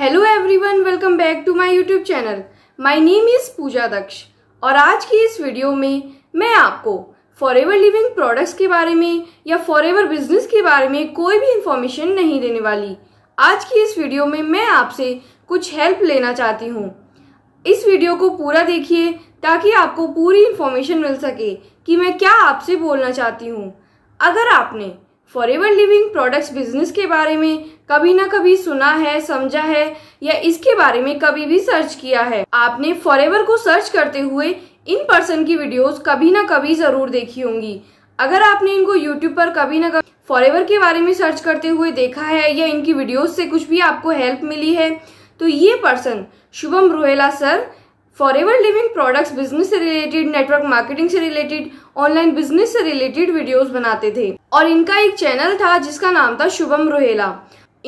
hello everyone welcome back to my YouTube channel my name is Pooja Daksh और आज की इस वीडियो में मैं आपको फॉर लिविंग प्रोडक्ट्स के बारे में या फॉर बिजनेस के बारे में कोई भी इन्फॉर्मेशन नहीं देने वाली आज की इस वीडियो में मैं आपसे कुछ हेल्प लेना चाहती हूँ इस वीडियो को पूरा देखिए ताकि आपको पूरी इन्फॉर्मेशन मिल सके कि मैं क्या आपसे बोलना चाहती हूँ अगर आपने forever living products business के बारे में कभी ना कभी सुना है समझा है या इसके बारे में कभी भी सर्च किया है आपने फॉर एवर को सर्च करते हुए इन पर्सन की वीडियोस कभी ना कभी जरूर देखी होंगी अगर आपने इनको यूट्यूब पर कभी ना कभी फॉर एवर के बारे में सर्च करते हुए देखा है या इनकी वीडियोज से कुछ भी आपको हेल्प मिली है तो ये person Shubham Rohela sir forever living products business से रिलेटेड नेटवर्क मार्केटिंग से रिलेटेड ऑनलाइन बिजनेस से रिलेटेड वीडियोस बनाते थे और इनका एक चैनल था जिसका नाम था शुभम रोहेला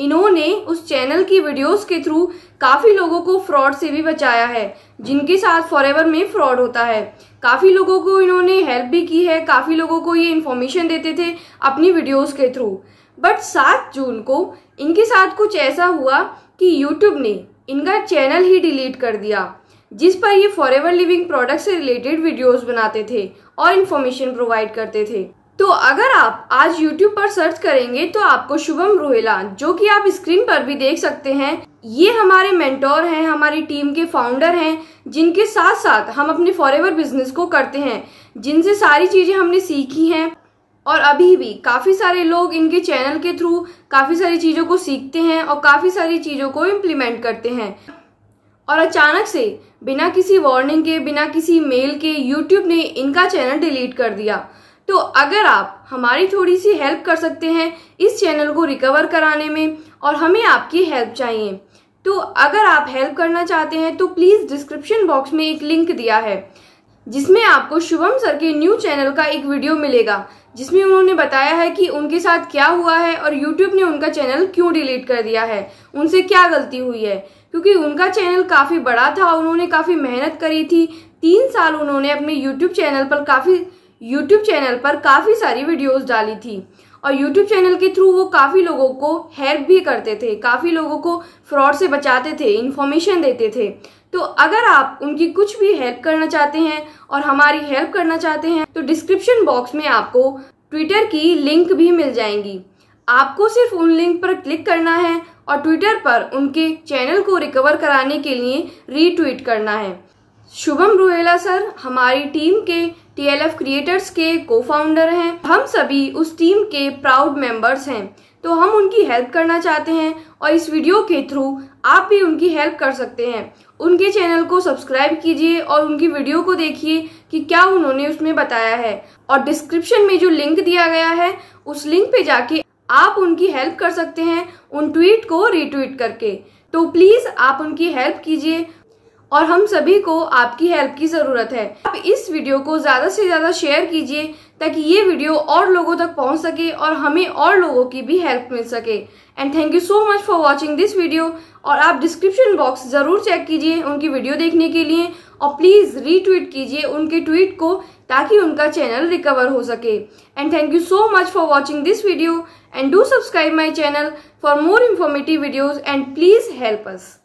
इन्होंने उस चैनल की वीडियोस के थ्रू काफ़ी लोगों को फ्रॉड से भी बचाया है जिनके साथ फॉर में फ्रॉड होता है काफ़ी लोगों को इन्होंने हेल्प भी की है काफ़ी लोगों को ये इन्फॉर्मेशन देते थे अपनी वीडियोस के थ्रू बट सात जून को इनके साथ कुछ ऐसा हुआ कि यूट्यूब ने इनका चैनल ही डिलीट कर दिया जिस पर ये एवर लिविंग प्रोडक्ट से रिलेटेड वीडियोस बनाते थे और इन्फॉर्मेशन प्रोवाइड करते थे तो अगर आप आज YouTube पर सर्च करेंगे तो आपको शुभम रोहिला जो कि आप स्क्रीन पर भी देख सकते हैं ये हमारे मेंटोर हैं हमारी टीम के फाउंडर हैं जिनके साथ साथ हम अपने फॉर बिजनेस को करते हैं जिनसे सारी चीज़ें हमने सीखी हैं और अभी भी काफ़ी सारे लोग इनके चैनल के थ्रू काफ़ी सारी चीज़ों को सीखते हैं और काफ़ी सारी चीज़ों को इम्प्लीमेंट करते हैं और अचानक से बिना किसी वार्निंग के बिना किसी मेल के यूट्यूब ने इनका चैनल डिलीट कर दिया तो अगर आप हमारी थोड़ी सी हेल्प कर सकते हैं इस चैनल को रिकवर कराने में और हमें आपकी हेल्प चाहिए तो अगर आप हेल्प करना चाहते हैं तो प्लीज़ डिस्क्रिप्शन बॉक्स में एक लिंक दिया है जिसमें आपको शुभम सर के न्यू चैनल का एक वीडियो मिलेगा जिसमें उन्होंने बताया है कि उनके साथ क्या हुआ है और यूट्यूब ने उनका चैनल क्यों डिलीट कर दिया है उनसे क्या गलती हुई है क्योंकि उनका चैनल काफ़ी बड़ा था उन्होंने काफ़ी मेहनत करी थी तीन साल उन्होंने अपने यूट्यूब चैनल पर काफ़ी यूट्यूब चैनल पर काफ़ी सारी वीडियोस डाली थी और यूट्यूब चैनल के थ्रू वो काफ़ी लोगों को हेल्प भी करते थे काफ़ी लोगों को फ्रॉड से बचाते थे इन्फॉर्मेशन देते थे तो अगर आप उनकी कुछ भी हेल्प करना चाहते हैं और हमारी हेल्प करना चाहते हैं तो डिस्क्रिप्शन बॉक्स में आपको ट्विटर की लिंक भी मिल जाएंगी आपको सिर्फ उन लिंक पर क्लिक करना है और ट्विटर पर उनके चैनल को रिकवर कराने के लिए रीट्वीट करना है शुभम रुहेला सर हमारी टीम के टीएलएफ क्रिएटर्स के को फाउंडर हैं हम सभी उस टीम के प्राउड मेंबर्स हैं तो हम उनकी हेल्प करना चाहते हैं और इस वीडियो के थ्रू आप भी उनकी हेल्प कर सकते हैं उनके चैनल को सब्सक्राइब कीजिए और उनकी वीडियो को देखिए कि क्या उन्होंने उसमें बताया है और डिस्क्रिप्शन में जो लिंक दिया गया है उस लिंक पे जाके आप उनकी हेल्प कर सकते हैं उन ट्वीट को रीट्वीट करके तो प्लीज़ आप उनकी हेल्प कीजिए और हम सभी को आपकी हेल्प की ज़रूरत है आप इस वीडियो को ज़्यादा से ज़्यादा शेयर कीजिए ताकि ये वीडियो और लोगों तक पहुंच सके और हमें और लोगों की भी हेल्प मिल सके and thank you so much for watching this video और आप डिस्क्रिप्शन बॉक्स ज़रूर चेक कीजिए उनकी वीडियो देखने के लिए और प्लीज़ रीट्वीट कीजिए उनके ट्वीट को ताकि उनका चैनल रिकवर हो सके and thank you so much for watching this video and do subscribe my channel for more informative videos and please help us